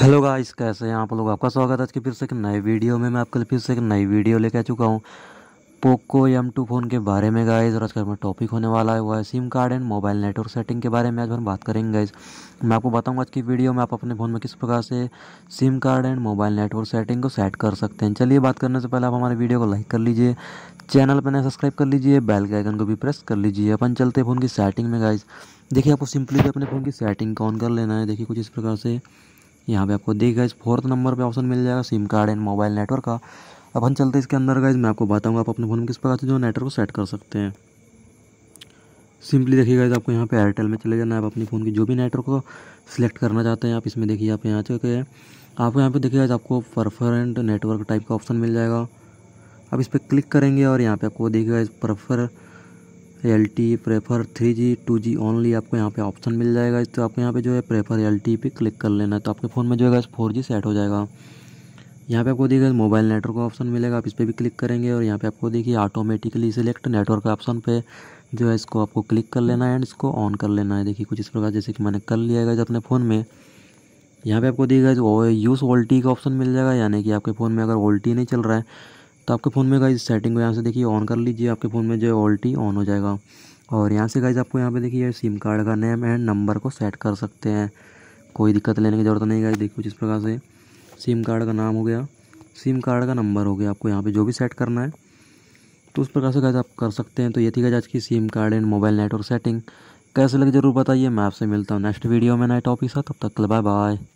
hello guys कैसे हैं आप लोग आपका स्वागत है आज के फिर से एक नए वीडियो में मैं आपके लिए फिर से एक नई वीडियो लेके आ चुका हूँ पोको एम टू फ़ोन के बारे में गाइस और आज का टॉपिक होने वाला है वो है SIM card and mobile network setting के बारे में आज हम बात करेंगे गाइस मैं आपको बताऊंगा आज की वीडियो में आप अपने फ़ोन में किस प्रकार से SIM card and mobile network setting को सेट कर सकते हैं चलिए बात करने से पहले आप हमारे वीडियो को लाइक कर लीजिए चैनल पर नया सब्सक्राइब कर लीजिए बैल के आइकन को भी प्रेस कर लीजिए अपन चलते फ़ोन की सेटिंग में गाइज़ देखिए आपको सिंपली अपने फ़ोन की सेटिंग को ऑन कर लेना है देखिए कुछ इस प्रकार से यहाँ पे आपको देख गए फोर्थ नंबर पे ऑप्शन मिल जाएगा SIM card and mobile network का अब हम चलते हैं इसके अंदर गाइज मैं आपको बताऊँगा आप अपने फ़ोन में किस प्रकार से जो नेटवर्क को सेट कर सकते हैं सिंपली देखिए गाइज आपको यहाँ पे एयरटेल में चले जाना है आप अपने फ़ोन की जो भी नेटवर्क को सिलेक्ट करना चाहते हैं आप इसमें देखिए आप यहाँ चुके हैं आपको यहाँ पे देखिए गाइज आपको परफरेंट नेटवर्क टाइप का ऑप्शन मिल जाएगा अब इस पर क्लिक करेंगे और यहाँ पर आपको देखिएगा इस prefer L T prefer three G two G only आपको यहाँ पे ऑप्शन मिल जाएगा तो आपको यहाँ पे जो है प्रेफर एल टी पे क्लिक कर लेना है तो आपके फ़ोन में जो है फोर जी सेट हो जाएगा यहाँ पे आपको देखिए मोबाइल नेटवर्क का ऑप्शन मिलेगा आप इस पर भी क्लिक करेंगे और यहाँ पे आपको देखिए ऑटोमेटिकली सिलेक्ट नेटवर्क ऑप्शन पे जो है इसको आपको क्लिक कर लेना है एंड इसको ऑन कर लेना है देखिए कुछ इस प्रकार जैसे कि मैंने कर लिया है अपने फ़ोन में यहाँ पे आपको देखिए यूज़ वोल्टी का ऑप्शन मिल जाएगा यानी कि आपके फ़ोन में अगर वोल्टी नहीं चल रहा है तो आपके फ़ोन में गाइज सेटिंग को यहाँ से देखिए ऑन कर लीजिए आपके फ़ोन में जो है ऑल्टी ऑन हो जाएगा और यहाँ से गाइज आपको यहाँ पे देखिए सिम कार्ड का नेम एंड नंबर को सेट कर सकते हैं कोई दिक्कत लेने की ज़रूरत नहीं गाइज देखिए जिस प्रकार से सिम कार्ड का नाम हो गया सिम कार्ड का नंबर हो गया आपको यहाँ पर जो भी सेट करना है तो उस प्रकार से गाइज आप कर सकते हैं तो ये थी गाइज आज की SIM card and mobile network setting कैसे लगे जरूर बताइए मैं आपसे मिलता हूँ नेक्स्ट वीडियो में नए टॉपिक साथ तब तक बाय बाय